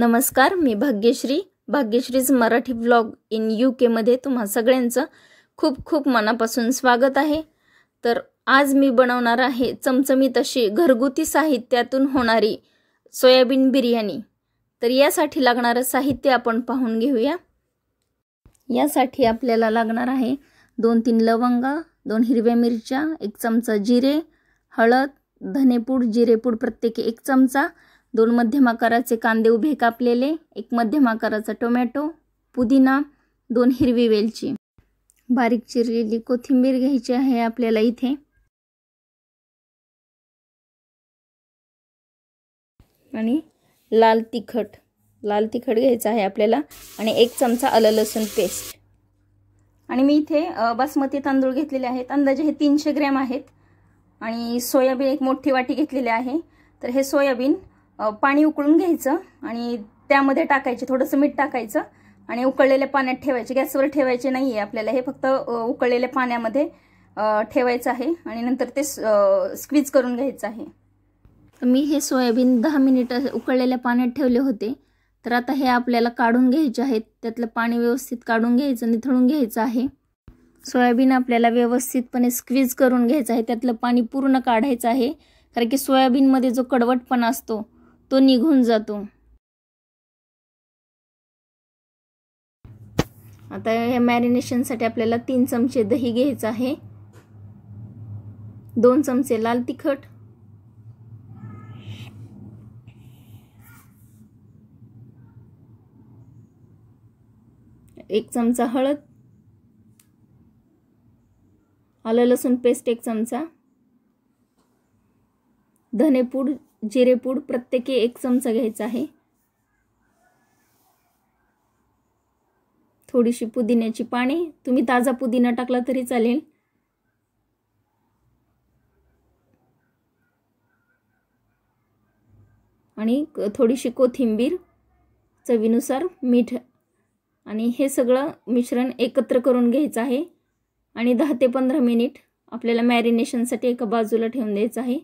नमस्कार मी Bhagyashree Bhagyashree's Marathi blog in U केमध्ये तुम्हा सगळ्यांचं खूप खूप मनापासून स्वागत आहे तर आज मी बनवणार आहे चमचमीत अशी घरगुती साहित्यातून होणारी सोयाबीन बिर्याणी तर यासाठी लागणारं साहित्य आपण पाहून घेऊया यासाठी आपल्याला लागणार आहे दोन तीन लवंगा दोन हिरव्या मिरच्या एक चमचा जिरे हळद धनेपूड जिरेपूड प्रत्येकी एक चमचा दोन मध्यम आकाराचे कांदे उभे कापलेले एक मध्यम आकाराचा टोमॅटो पुदिना दोन हिरवी वेलची बारीक चिरलेली कोथिंबीर घ्यायची आहे आपल्याला इथे आणि लाल तिखट लाल तिखट घ्यायचं आहे आपल्याला आणि एक चमचा आलं लसूण पेस्ट आणि मी इथे बासमती तांदूळ घेतलेले आहेत अंदाजे हे तीनशे ग्रॅम आहेत आणि सोयाबीन एक मोठी वाटी घेतलेली आहे तर हे सोयाबीन पाणी उकळून घ्यायचं आणि त्यामध्ये टाकायचे थोडंसं मीठ टाकायचं आणि उकळलेल्या पाण्यात ठेवायचे गॅसवर ठेवायचे नाही आहे आपल्याला हे फक्त उकळलेल्या पाण्यामध्ये ठेवायचं आहे आणि नंतर ते स्क्वीज करून घ्यायचं आहे मी हे सोयाबीन दहा मिनिट उकळलेल्या पाण्यात ठेवले होते तर आता हे आपल्याला काढून घ्यायचे आहेत त्यातलं पाणी व्यवस्थित काढून घ्यायचं निथळून घ्यायचं आहे सोयाबीन आपल्याला व्यवस्थितपणे स्क्वीज करून घ्यायचं आहे त्यातलं पाणी पूर्ण काढायचं आहे कारण की सोयाबीनमध्ये जो कडवटपणा असतो तो निघून जातो आता या मॅरिनेशनसाठी आपल्याला तीन चमचे दही घ्यायचं आहे दोन चमचे लाल तिखट एक चमचा हळद आलं लसूण पेस्ट एक चमचा धनेपूड जिरेपूड प्रत्येकी एक चमचा घ्यायचा आहे थोडीशी पुदिन्याची पाने तुम्ही ताजा पुदिना टाकला तरी चालेल आणि थोडीशी कोथिंबीर चवीनुसार मीठ आणि हे सगळं मिश्रण एकत्र करून घ्यायचं आहे आणि दहा ते पंधरा मिनिट आपल्याला मॅरिनेशनसाठी एका बाजूला ठेवून द्यायचं आहे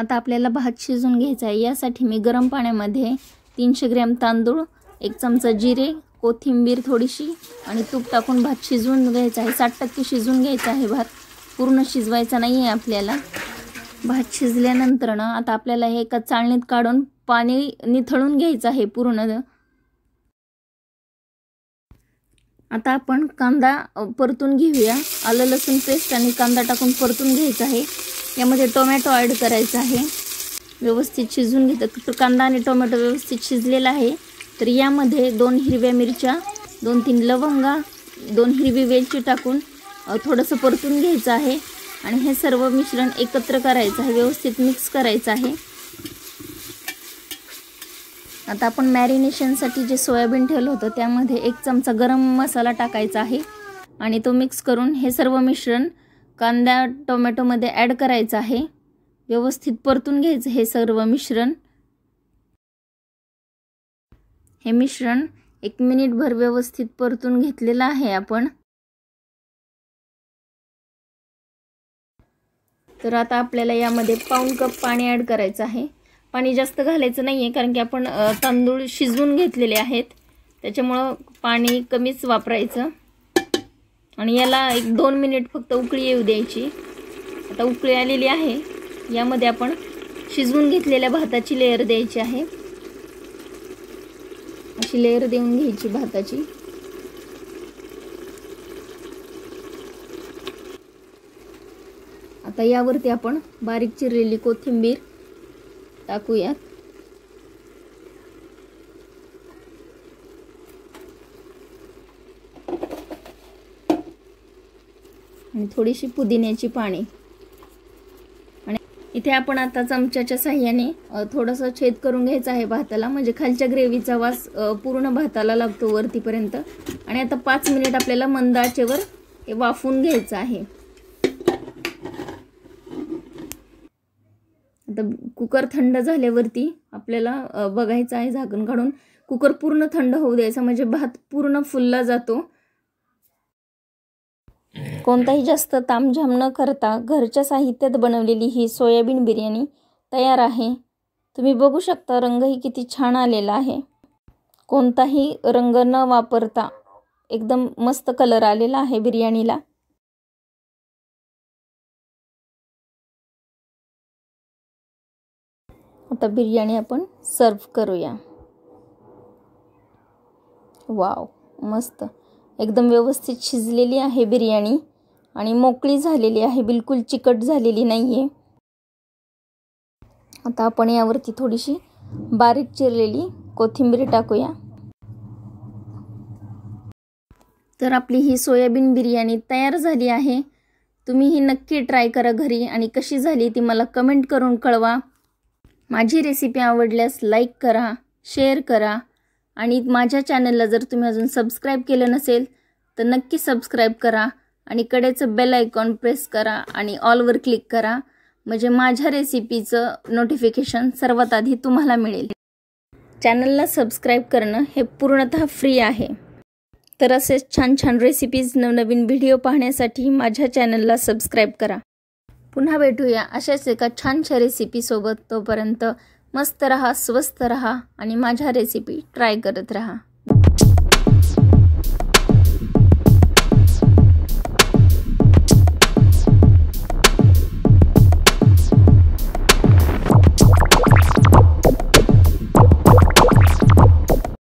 आता आपल्याला भात शिजवून घ्यायचा आहे यासाठी मी गरम पाण्यामध्ये तीनशे ग्रॅम तांदूळ एक चमचा जिरे कोथिंबीर थोडीशी आणि तूप टाकून भात शिजवून घ्यायचा आहे साठ टक्के शिजवून घ्यायचा आहे भात पूर्ण शिजवायचा नाही आहे आपल्याला भात शिजल्यानंतर ना आता आपल्याला हे एका चाळणीत काढून पाणी निथळून घ्यायचं आहे पूर्ण आता आपण कांदा परतून घेऊया आलं लसूण पेस्ट आणि कांदा टाकून परतून घ्यायचा आहे यामध्ये टोमॅटो ॲड करायचा आहे व्यवस्थित शिजून घेतात कांदा आणि टोमॅटो व्यवस्थित शिजलेला आहे तर यामध्ये दोन हिरव्या मिरच्या दोन तीन लवंगा दोन हिरवी वेलची टाकून थोडंसं परतून घ्यायचं आहे आणि हे सर्व मिश्रण एकत्र करायचं आहे व्यवस्थित मिक्स करायचं आहे आता आपण मॅरिनेशनसाठी जे सोयाबीन ठेवलं होतं त्यामध्ये एक चमचा गरम मसाला टाकायचा आहे आणि तो मिक्स करून हे सर्व मिश्रण कांदा टोमॅटोमध्ये ॲड करायचं आहे व्यवस्थित परतून घ्यायचं हे सर्व मिश्रण हे मिश्रण एक मिनिटभर व्यवस्थित परतून घेतलेलं आहे आपण तर आता आपल्याला यामध्ये पाऊन कप पाणी ॲड करायचं आहे पाणी जास्त घालायचं नाही आहे कारण की आपण तांदूळ शिजवून घेतलेले आहेत त्याच्यामुळं पाणी कमीच वापरायचं आणि याला एक दोन मिनिट फक्त उकळी येऊ द्यायची आता उकळी आलेली आहे यामध्ये आपण शिजवून घेतलेल्या भाताची लेअर द्यायची आहे अशी लेअर देऊन घ्यायची भाताची आता यावरती आपण बारीक चिरलेली कोथिंबीर टाकूयात आणि थोडीशी पुदिन्याची पाणी आणि इथे आपण आता चमच्याच्या साह्याने थोडंसं छेद करून घ्यायचं आहे भाताला म्हणजे खालच्या ग्रेव्हीचा वास पूर्ण भाताला लागतो वरतीपर्यंत आणि आता पाच मिनिट आपल्याला मंद आचेवर वाफून घ्यायचं आहे आता कुकर थंड झाल्यावरती आपल्याला बघायचं आहे झाकण काढून कुकर पूर्ण थंड होऊ द्यायचा म्हणजे भात पूर्ण फुलला जातो कोणताही जास्त तामझाम न करता घरच्या साहित्यात बनवलेली ही सोयाबीन बिर्याणी तयार आहे तुम्ही बघू शकता रंगही किती छान आलेला आहे कोणताही रंग न वापरता एकदम मस्त कलर आलेला आहे बिर्याणीला आता बिर्याणी आपण सर्व करूया वाव मस्त एकदम व्यवस्थित शिजलेली आहे बिर्याणी आणि मोकळी झालेली आहे बिलकुल चिकट झालेली नाही आहे आता आपण यावरती थोडीशी बारीक चिरलेली कोथिंबीर टाकूया तर आपली ही सोयाबीन बिर्याणी तयार झाली आहे तुम्ही ही नक्की ट्राय करा घरी आणि कशी झाली ती मला कमेंट करून कळवा माझी रेसिपी आवडल्यास लाईक करा शेअर करा आणि माझ्या चॅनलला जर तुम्ही अजून सबस्क्राईब केलं नसेल तर नक्की सबस्क्राईब करा आणि कडेचं बेल आयकॉन प्रेस करा आणि ऑलवर क्लिक करा म्हणजे माझ्या रेसिपीचं नोटिफिकेशन सर्वात आधी तुम्हाला मिळेल चॅनलला सबस्क्राईब करणं हे पूर्णतः फ्री आहे तर असेच छान छान रेसिपीज नवनवीन व्हिडिओ पाहण्यासाठी माझ्या चॅनलला सबस्क्राईब करा पुन्हा भेटूया अशाच एका छानशा रेसिपीसोबत तोपर्यंत मस्त रहा स्वस्त रहा आणि माझ्या रेसिपी ट्राय करत रहा